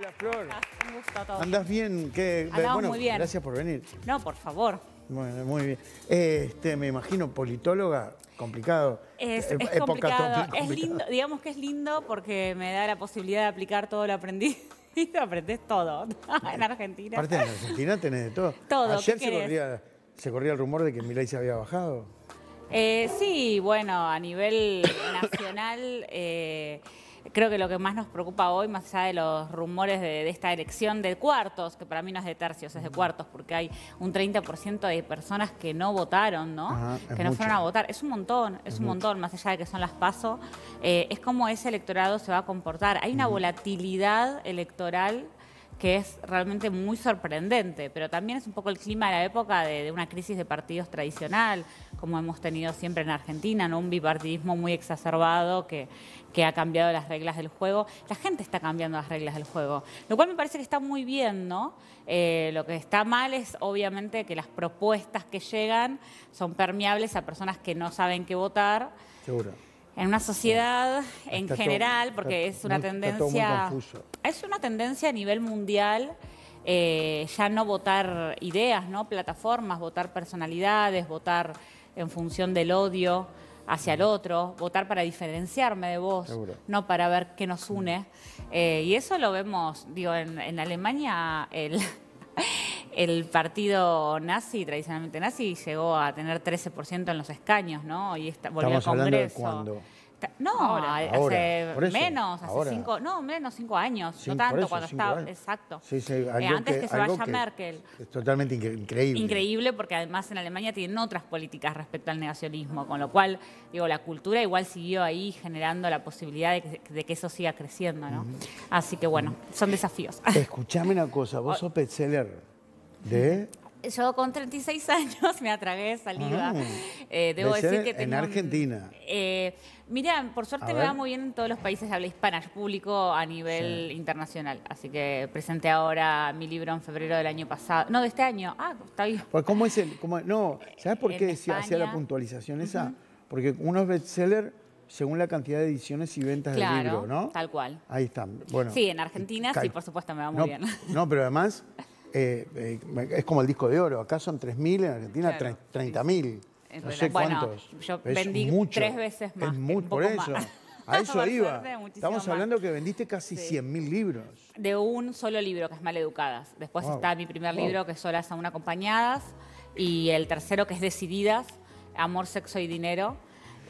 Hola, Flor. Ah, un gusto ¿Andas bien? ¿Qué? bueno, Gracias por venir. No, por favor. Bueno, muy bien. Este, me imagino, politóloga, complicado. Es, e-, complicado. Es lindo, digamos que es lindo porque me da la posibilidad de aplicar todo lo aprendido. Aprendes todo en Argentina. Aparte, en Argentina tenés de todo. Todo. Ayer se corría, se corría, el rumor de que Milay se había bajado. Eh, sí, bueno, a nivel nacional. Eh, Creo que lo que más nos preocupa hoy, más allá de los rumores de, esta elección de cuartos, que para mí no es de tercios, es de cuartos, porque hay un 30% de personas que no votaron, ¿no? que no fueron a votar. Es un montón, es, un montón, más allá de que son las pasos, eh, es cómo ese electorado se va a comportar. Hay una volatilidad electoral que es realmente muy sorprendente, pero también es un poco el clima de la época de una crisis de partidos tradicional, como hemos tenido siempre en Argentina, ¿no? un bipartidismo muy exacerbado que, que ha cambiado las reglas del juego. La gente está cambiando las reglas del juego, lo cual me parece que está muy bien, ¿no? Eh, lo que está mal es obviamente que las propuestas que llegan son permeables a personas que no saben qué votar. Seguro en una sociedad en general, porque es una tendencia. Es una tendencia a nivel mundial. Eh, ya no votar ideas, ¿no? Plataformas, votar personalidades, votar en función del odio hacia el otro, votar para diferenciarme de vos, no para ver qué nos mm. une. Eh, y eso lo vemos, digo, en, en Alemania el, partido nazi, tradicionalmente nazi, llegó a tener 13% en los escaños, ¿no? Y está, volvió Estamos al Congreso. No, hace menos, hace cinco, no, menos cinco años, no tanto cuando estaba, exacto. Eh, antes que, se vaya Merkel. Es totalmente increíble. Increíble porque además en Alemania tienen otras políticas respecto al negacionismo, con lo cual, digo, la cultura igual siguió ahí generando la posibilidad de que, eso siga creciendo, ¿no? Así que bueno, son eh, desafíos. Eh, escuchame una cosa, vos sos bestseller de... Yo con 36 años me atragué saliva. Ah. debo decir que En Argentina. Mira, por suerte me va muy bien en todos los países de habla hispana. Yo publico a nivel internacional, así que presenté ahora mi libro en febrero del año pasado. No, de este año. Ah, está bien. Pues cómo es el... Cómo, no, ¿sabes por qué decía, hacía la puntualización esa? Porque uno es bestseller según la cantidad de ediciones y ventas del libro, ¿no? tal cual. Ahí están. Bueno, sí, en Argentina sí, por supuesto, me va muy bien. No, pero además... Eh, eh, es como el disco de oro, acá son 3.000, en Argentina 30.000. Bueno, yo vendí tres veces más. Es muy, por eso. Más. A eso iba. Estamos hablando que vendiste casi 100.000 libros. De un solo libro, que es Maleducadas. Después está mi primer libro, que es Solas aún acompañadas. Y el tercero, que es Decididas, Amor, Sexo y Dinero.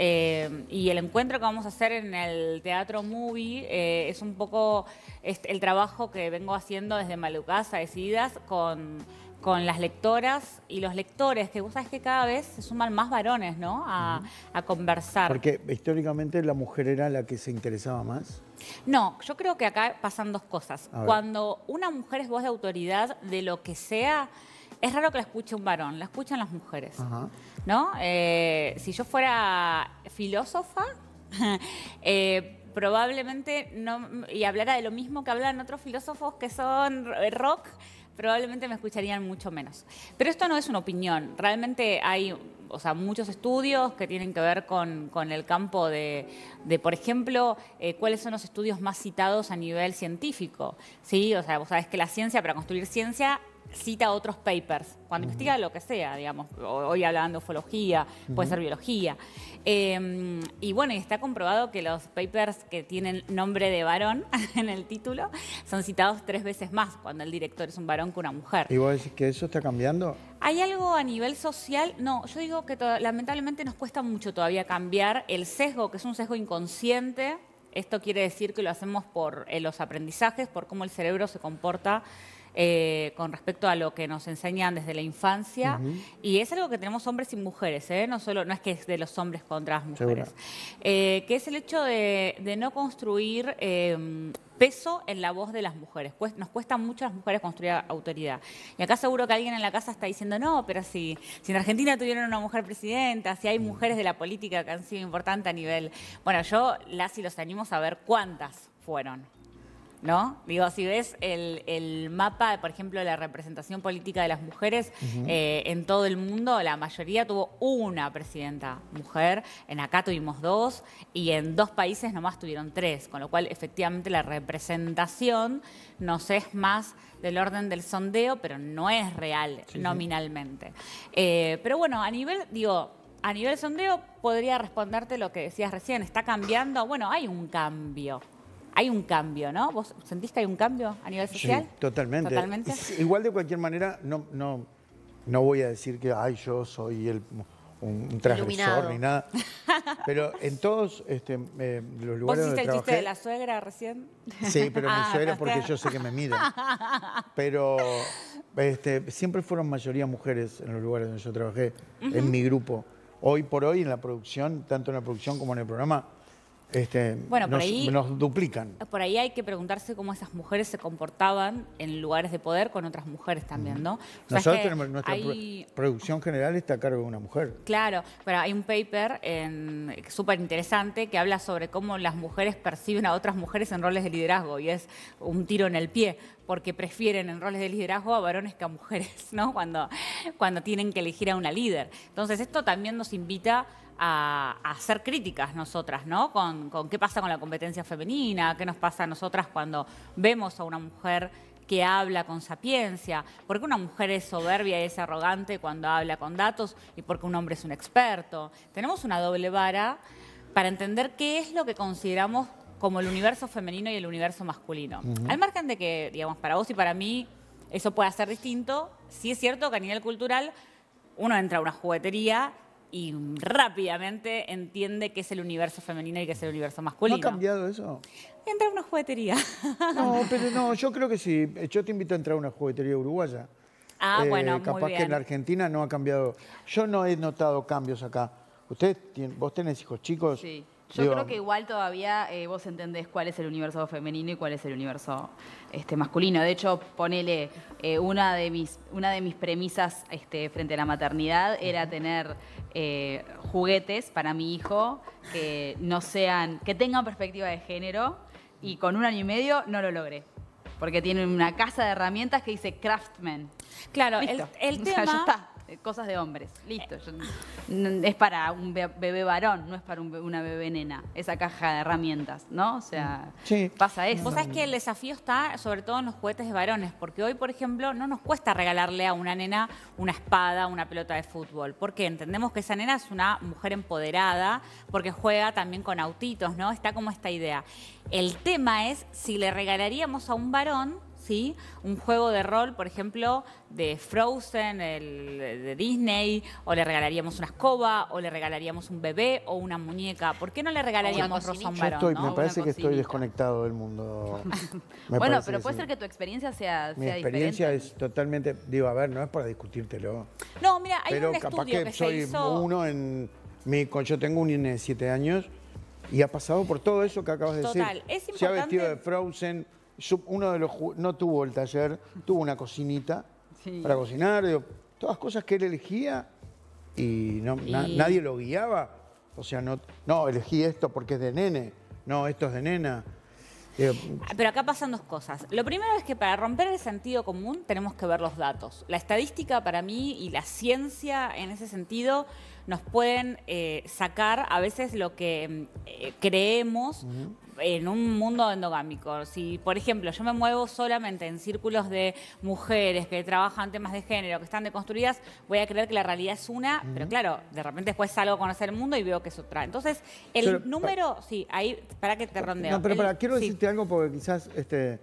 Eh, y el encuentro que vamos a hacer en el Teatro Movie eh, es un poco este, el trabajo que vengo haciendo desde Maleducadas a Decididas con con las lectoras y los lectores, que vos que cada vez se suman más varones, ¿no? A, conversar. Porque históricamente la mujer era la que se interesaba más. No, yo creo que acá pasan dos cosas. Cuando una mujer es voz de autoridad de lo que sea, es raro que la escuche un varón, la escuchan las mujeres. ¿No? Eh, si yo fuera filósofa, eh, probablemente no, y hablara de lo mismo que hablan otros filósofos que son eh, rock, probablemente me escucharían mucho menos. Pero esto no es una opinión, realmente hay o sea, muchos estudios que tienen que ver con, el campo de, de por ejemplo, eh, cuáles son los estudios más citados a nivel científico. ¿Sí? O sea, vos sabés que la ciencia, para construir ciencia, cita otros papers, cuando investiga lo que sea, digamos, hoy hablando de ufología, puede ser biología. Em, y bueno, está comprobado que los papers que tienen nombre de varón en el título son citados tres veces más cuando el director es un varón que una mujer. ¿Y vos decís que eso está cambiando? ¿Hay algo a nivel social? No, yo digo que lamentablemente nos cuesta mucho todavía cambiar el sesgo, que es un sesgo inconsciente. Esto quiere decir que lo hacemos por eh, los aprendizajes, por cómo el cerebro se comporta eh, con respecto a lo que nos enseñan desde la infancia. Y es algo que tenemos hombres y mujeres, ¿eh? no, solo, no es que es de los hombres contra las mujeres, eh, que es el hecho de, no construir em, peso en la voz de las mujeres. nos cuesta mucho a las mujeres construir autoridad. Y acá seguro que alguien en la casa está diciendo, no, pero si, si en Argentina tuvieron una mujer presidenta, si hay mm. mujeres de la política que han sido importantes a nivel... Bueno, yo las y los animo a ver cuántas fueron. Digo, si ves el, el, mapa, por ejemplo, de la representación política de las mujeres eh, en todo el mundo, la mayoría tuvo una presidenta mujer, en acá tuvimos dos y en dos países nomás tuvieron tres, con lo cual efectivamente la representación nos es más del orden del sondeo, pero no es real nominalmente. Eh, pero bueno, a nivel, digo, a nivel sondeo podría responderte lo que decías recién, está cambiando, bueno, hay un cambio hay un cambio, ¿no? ¿Vos sentís que hay un cambio a nivel social? totalmente. Igual de cualquier manera, no, no, no voy a decir que ay, yo soy el, un, un ni nada. Pero en todos este, eh, los lugares ¿Vos hiciste donde el chiste de la suegra recién? Sí, pero mi ah, suegra porque yo sé que me mide. Pero este, siempre fueron mayoría mujeres en los lugares donde yo trabajé, en mi grupo. Hoy por hoy en la producción, tanto en la producción como en el programa, este, bueno, nos, ahí, nos duplican. Por ahí hay que preguntarse cómo esas mujeres se comportaban en lugares de poder con otras mujeres también, ¿no? tenemos nuestra producción general está a cargo de una mujer. Claro, pero hay un paper súper interesante que habla sobre cómo las mujeres perciben a otras mujeres en roles de liderazgo y es un tiro en el pie porque prefieren en roles de liderazgo a varones que a mujeres, ¿no? cuando tienen que elegir a una líder. Entonces esto también nos invita a, hacer críticas nosotras, ¿no? Con, qué pasa con la competencia femenina, qué nos pasa a nosotras cuando vemos a una mujer que habla con sapiencia, porque una mujer es soberbia y es arrogante cuando habla con datos y porque un hombre es un experto. Tenemos una doble vara para entender qué es lo que consideramos como el universo femenino y el universo masculino. Al margen de que, digamos, para vos y para mí eso puede ser distinto, sí es cierto que a nivel cultural uno entra a una juguetería y rápidamente entiende que es el universo femenino y que es el universo masculino. ¿No ha cambiado eso? Entra a una juguetería. No, pero no, yo creo que sí. Yo te invito a entrar a una juguetería uruguaya. Ah, eh, bueno, capaz muy bien. que en la Argentina no ha cambiado. Yo no he notado cambios acá. Usted, vos tenés hijos chicos. Sí. Yo creo que igual todavía eh, vos entendés cuál es el universo femenino y cuál es el universo este, masculino. De hecho, ponele, eh, una, de mis, una de mis premisas este, frente a la maternidad era tener eh, juguetes para mi hijo que no sean, que tengan perspectiva de género y con un año y medio no lo logré. Porque tiene una casa de herramientas que dice Craftsman. Claro, el, tema... está. Eh, cosas de hombres. Listo. es para un bebé varón, no es para una bebé nena. Esa caja de herramientas, ¿no? O sea, pasa eso. Vos sabés que el desafío está sobre todo en los juguetes de varones, porque hoy, por ejemplo, no nos cuesta regalarle a una nena una espada, una pelota de fútbol, porque entendemos que esa nena es una mujer empoderada, porque juega también con autitos, ¿no? Está como esta idea. El tema es si le regalaríamos a un varón un juego de rol, por ejemplo, de Frozen, el, de Disney, o le regalaríamos una escoba, o le regalaríamos un bebé o una muñeca. ¿Por qué no le regalaríamos rosa Me parece que estoy desconectado del mundo. bueno, pero puede ser que tu experiencia sea, Mi experiencia es totalmente, digo, a ver, no es para discutírtelo. No, mira, hay un estudio capaz que, soy uno en mi, yo tengo un niño de 7 años y ha pasado por todo eso que acabas de decir. Total, es importante. Se ha vestido de Frozen, uno de los no tuvo el taller, tuvo una cocinita para cocinar, todas cosas que él elegía y, nadie lo guiaba. O sea, no, no, elegí esto porque es de nene, no, esto es de nena. Ah, pero acá pasan dos cosas. Lo primero es que para romper el sentido común tenemos que ver los datos. La estadística para mí y la ciencia en ese sentido nos pueden eh, sacar a veces lo que mm, eh, creemos en un mundo endogámico. Si, por ejemplo, yo me muevo solamente en círculos de mujeres que trabajan temas de género, que están deconstruidas, voy a creer que la realidad es una, pero claro, de repente después salgo a conocer el mundo y veo que es otra. Entonces, el número, sí, ahí, para que te rondeo. No, pero para, quiero decirte algo porque quizás, este,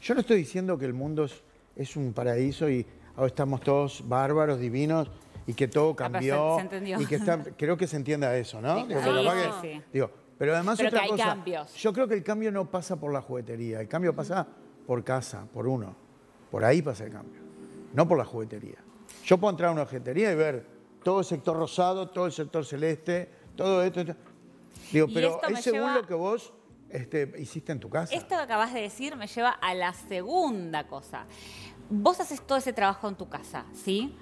yo no estoy diciendo que el mundo es, es un paraíso y ahora oh, estamos todos bárbaros, divinos, y que todo cambió. Y que creo que se entienda eso, ¿no? Sí, sí, sí. pero además otra cambios. yo creo que el cambio no pasa por la juguetería, el cambio pasa por casa, por uno. Por ahí pasa el cambio, no por la juguetería. Yo puedo entrar a una juguetería y ver todo el sector rosado, todo el sector celeste, todo esto. Digo, pero es según lo que vos este, hiciste en tu casa. Esto que acabas de decir me lleva a la segunda cosa. Vos haces todo ese trabajo en tu casa, ¿sí? sí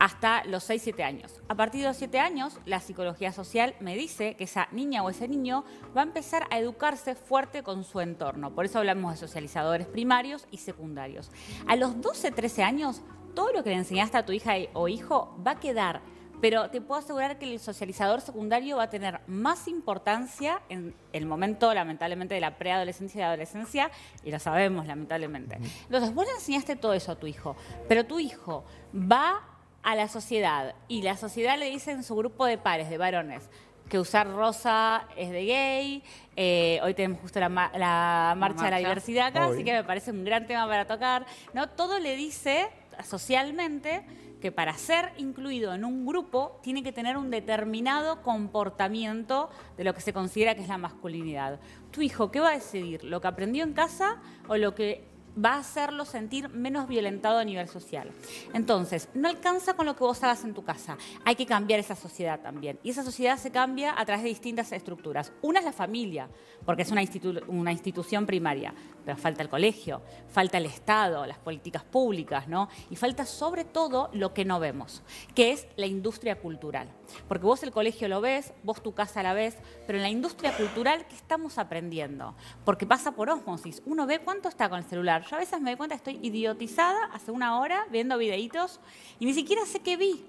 hasta los 6, 7 años. A partir de los 7 años, la psicología social me dice que esa niña o ese niño va a empezar a educarse fuerte con su entorno. Por eso hablamos de socializadores primarios y secundarios. A los 12, 13 años, todo lo que le enseñaste a tu hija o hijo va a quedar, pero te puedo asegurar que el socializador secundario va a tener más importancia en el momento, lamentablemente, de la preadolescencia y la adolescencia, y lo sabemos, lamentablemente. Entonces, vos le enseñaste todo eso a tu hijo, pero tu hijo va a la sociedad y la sociedad le dice en su grupo de pares, de varones, que usar rosa es de gay. Eh, hoy tenemos justo la, marcha de la diversidad acá, así que me parece un gran tema para tocar. No todo le dice socialmente que para ser incluido en un grupo tiene que tener un determinado comportamiento de lo que se considera que es la masculinidad. ¿Tu hijo qué va a decidir? ¿Lo que aprendió en casa o lo que va a hacerlo sentir menos violentado a nivel social. Entonces, no alcanza con lo que vos hagas en tu casa, hay que cambiar esa sociedad también. Y esa sociedad se cambia a través de distintas estructuras. Una es la familia, porque es una, institución primaria, pero falta el colegio, falta el Estado, las políticas públicas, ¿no? Y falta sobre todo lo que no vemos, que es la industria cultural. Porque vos el colegio lo ves, vos tu casa la ves, pero en la industria cultural, ¿qué estamos aprendiendo? Porque pasa por ósmosis. Uno ve cuánto está con el celular, yo a veces me doy cuenta que estoy idiotizada hace una hora viendo videitos y ni siquiera sé qué vi.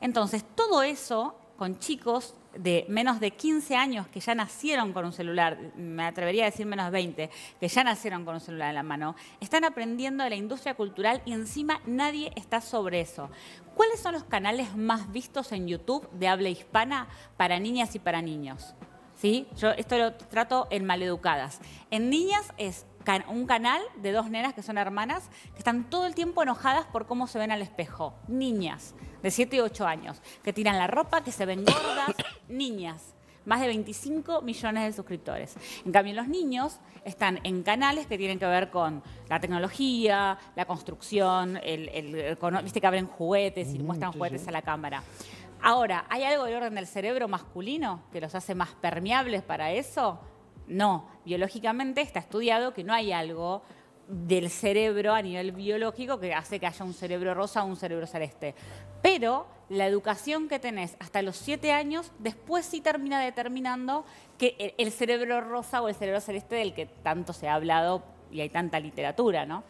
Entonces, todo eso con chicos de menos de 15 años que ya nacieron con un celular, me atrevería a decir menos 20, que ya nacieron con un celular en la mano, están aprendiendo de la industria cultural y encima nadie está sobre eso. ¿Cuáles son los canales más vistos en YouTube de habla hispana para niñas y para niños? ¿Sí? Yo esto lo trato en maleducadas. En niñas es un canal de dos nenas que son hermanas, que están todo el tiempo enojadas por cómo se ven al espejo. Niñas de 7 y 8 años, que tiran la ropa, que se ven gordas, niñas más de 25 millones de suscriptores. En cambio, los niños están en canales que tienen que ver con la tecnología, la construcción, el, que abren juguetes y muestran juguetes a la cámara. Ahora, ¿hay algo del orden del cerebro masculino que los hace más permeables para eso? No, biológicamente está estudiado que no hay algo del cerebro a nivel biológico que hace que haya un cerebro rosa o un cerebro celeste. Pero la educación que tenés hasta los siete años, después sí termina determinando que el cerebro rosa o el cerebro celeste del que tanto se ha hablado y hay tanta literatura, ¿no?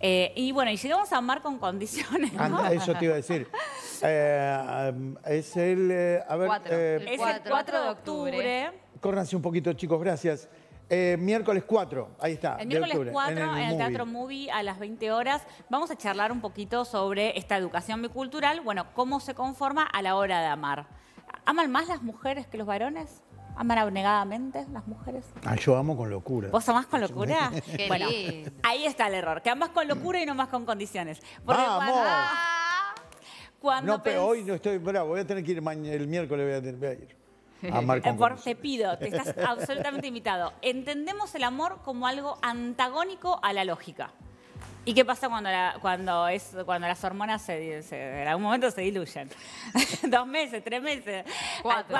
Eh, y bueno, y llegamos a amar con condiciones. eso te iba a decir. Eh, es el, eh, el 4 de octubre. Córranse un poquito, chicos, gracias. Eh, miércoles 4, ahí está. El miércoles 4 en el, Teatro Movie a las 20 horas vamos a charlar un poquito sobre esta educación bicultural, bueno, cómo se conforma a la hora de amar. ¿Aman más las mujeres que los varones? ¿Aman abnegadamente las mujeres? Ah, yo amo con locura. ¿Vos amás con locura? ahí está el error, que amás con locura y no más con condiciones. Ah. no, pero hoy no estoy bravo, voy a tener que ir el miércoles, voy a voy a ir. te pido, te estás absolutamente invitado. Entendemos el amor como algo antagónico a la lógica. ¿Y qué pasa cuando, cuando, cuando las hormonas se, se, en algún momento se diluyen? Dos meses, tres meses, cuatro.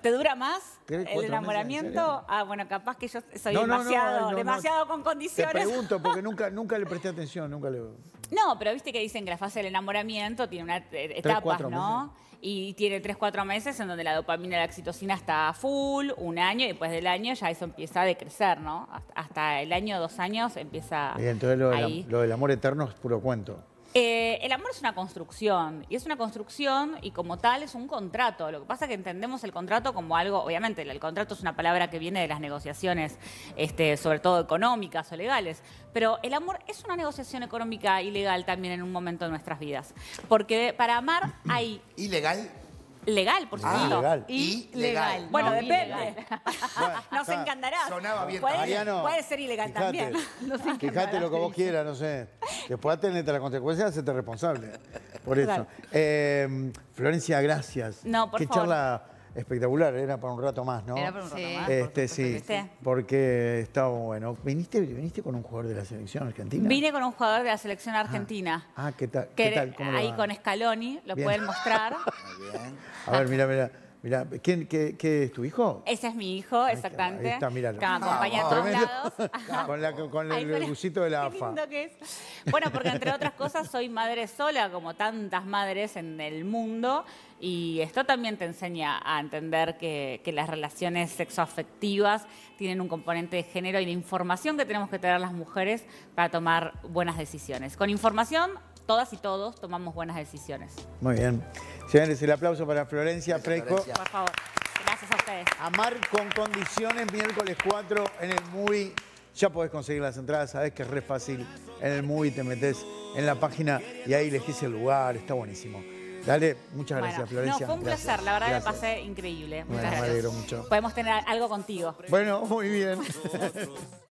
¿Te dura más el enamoramiento? ah, bueno, capaz que yo soy demasiado, demasiado con condiciones. Te pregunto porque nunca, nunca le presté atención, nunca le... No, pero viste que dicen que la fase del enamoramiento tiene una eh, etapa, ¿no? Y tiene tres, cuatro meses en donde la dopamina y la oxitocina está full, un año, y después del año ya eso empieza a decrecer, ¿no? Hasta el año, dos años empieza. Y entonces lo del amor eterno es puro cuento. Eh, el amor es una construcción, y es una construcción y como tal es un contrato. Lo que pasa es que entendemos el contrato como algo, obviamente, el contrato es una palabra que viene de las negociaciones, este, sobre todo económicas o legales, pero el amor es una negociación económica y legal también en un momento de nuestras vidas. Porque para amar hay... ¿Ilegal? Legal, por ah, supuesto. Ah, legal. Y legal. Bueno, depende. Nos encantará. Sonaba bien. Puede, puede ser ilegal también. Fijate fíjate lo que vos quieras, no sé. Después puedas las la consecuencia, hacerte responsable. Por eso. Eh, Florencia, gracias. No, por Qué charla espectacular, era para un rato más, ¿no? Era para un sí. Este, sí, porque estaba bueno. ¿Viniste, ¿Viniste con un jugador de la selección argentina? Vine con un jugador de la selección ah. argentina. Ah, ¿qué tal? ¿Qué tal? ahí con Scaloni, lo pueden mostrar. Muy bien. A ver, mira, mira. Mira, ¿quién, qué, qué, es tu hijo? Ese es mi hijo, exactamente. Está, ahí está, acompaña a ah, todos lados. con, la, con el, gusito de la AFA. Qué lindo que es. Bueno, porque entre otras cosas soy madre sola, como tantas madres en el mundo. Y esto también te enseña a entender que, las relaciones sexoafectivas tienen un componente de género y de información que tenemos que tener las mujeres para tomar buenas decisiones. Con información, todas y todos tomamos buenas decisiones. Muy bien. Señores, el aplauso para Florencia Fresco. Por favor. Gracias a ustedes. Amar con condiciones, miércoles 4 en el MUI. Ya podés conseguir las entradas, sabés que es re fácil. En el MUI te metes en la página y ahí elegís el lugar, está buenísimo. Dale, muchas gracias, Florencia. No, fue un placer, la verdad me pasé increíble. Muchas gracias. Me alegro mucho. Podemos tener algo contigo. Bueno, muy bien.